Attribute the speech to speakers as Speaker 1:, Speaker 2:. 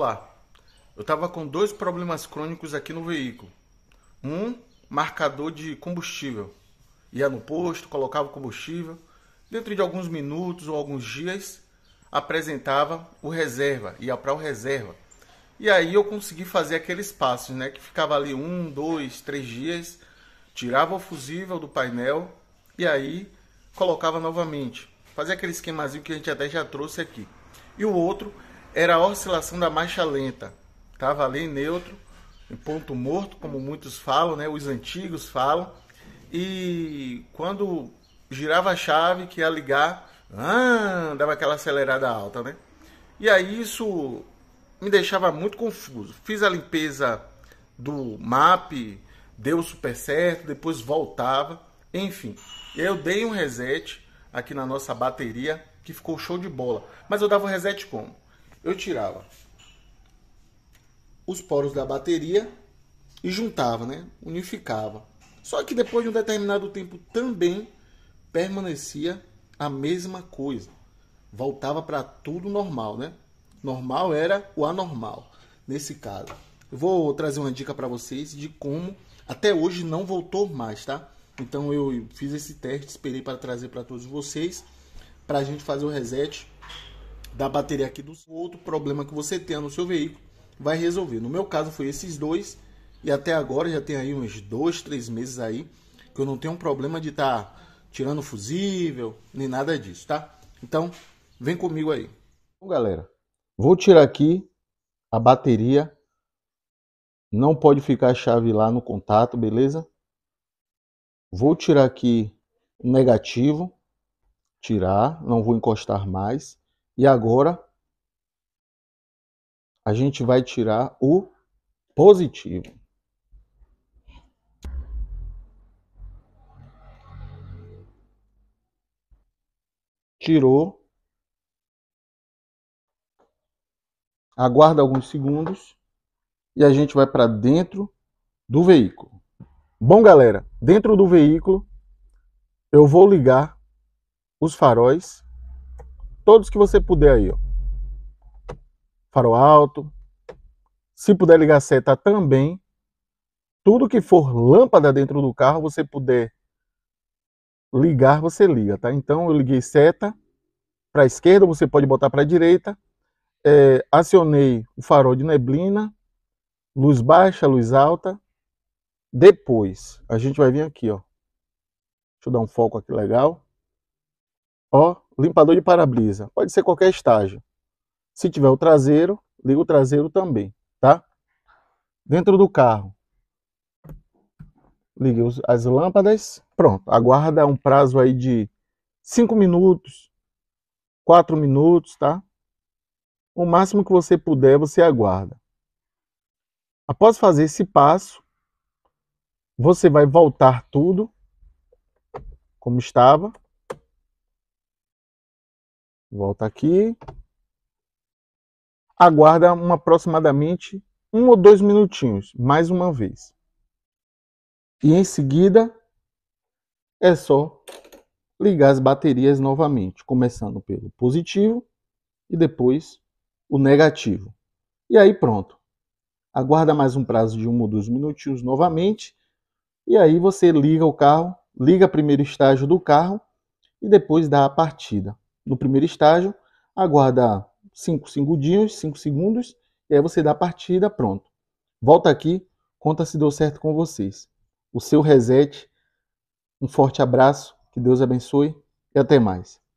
Speaker 1: lá. Eu estava com dois problemas crônicos aqui no veículo. Um, marcador de combustível. Ia no posto, colocava o combustível. Dentro de alguns minutos ou alguns dias, apresentava o reserva, ia para o reserva. E aí eu consegui fazer aqueles passos, né? Que ficava ali um, dois, três dias, tirava o fusível do painel e aí colocava novamente. Fazia aquele esquemazinho que a gente até já trouxe aqui. E o outro era a oscilação da marcha lenta. Estava ali neutro, em ponto morto, como muitos falam, né? os antigos falam. E quando girava a chave, que ia ligar, ah, dava aquela acelerada alta, né? E aí isso me deixava muito confuso. Fiz a limpeza do map, deu super certo, depois voltava, enfim. Eu dei um reset aqui na nossa bateria, que ficou show de bola. Mas eu dava o um reset como? eu tirava os poros da bateria e juntava, né? Unificava. Só que depois de um determinado tempo também permanecia a mesma coisa. Voltava para tudo normal, né? Normal era o anormal nesse caso. Eu vou trazer uma dica para vocês de como até hoje não voltou mais, tá? Então eu fiz esse teste, esperei para trazer para todos vocês, para a gente fazer o reset da bateria aqui do outro problema que você tenha no seu veículo vai resolver. No meu caso foi esses dois e até agora já tem aí uns dois, três meses aí que eu não tenho um problema de estar tá tirando fusível nem nada disso, tá? Então vem comigo aí. Bom, galera, vou tirar aqui a bateria. Não pode ficar a chave lá no contato, beleza? Vou tirar aqui o negativo, tirar, não vou encostar mais. E agora a gente vai tirar o positivo. Tirou. Aguarda alguns segundos e a gente vai para dentro do veículo. Bom, galera, dentro do veículo eu vou ligar os faróis todos que você puder aí, ó. Farol alto. Se puder ligar seta também. Tudo que for lâmpada dentro do carro, você puder ligar, você liga, tá? Então eu liguei seta para a esquerda, você pode botar para a direita. É, acionei o farol de neblina, luz baixa, luz alta. Depois, a gente vai vir aqui, ó. Deixa eu dar um foco aqui legal. Ó, Limpador de para-brisa, pode ser qualquer estágio. Se tiver o traseiro, liga o traseiro também, tá? Dentro do carro, ligue as lâmpadas, pronto. Aguarda um prazo aí de 5 minutos, 4 minutos, tá? O máximo que você puder, você aguarda. Após fazer esse passo, você vai voltar tudo como estava Volta aqui. Aguarda um, aproximadamente um ou dois minutinhos, mais uma vez. E em seguida, é só ligar as baterias novamente, começando pelo positivo e depois o negativo. E aí pronto. Aguarda mais um prazo de um ou dois minutinhos novamente. E aí você liga o carro, liga o primeiro estágio do carro e depois dá a partida no primeiro estágio, aguarda 5 5 segundos, e aí você dá a partida, pronto. Volta aqui, conta se deu certo com vocês. O seu reset. Um forte abraço, que Deus abençoe e até mais.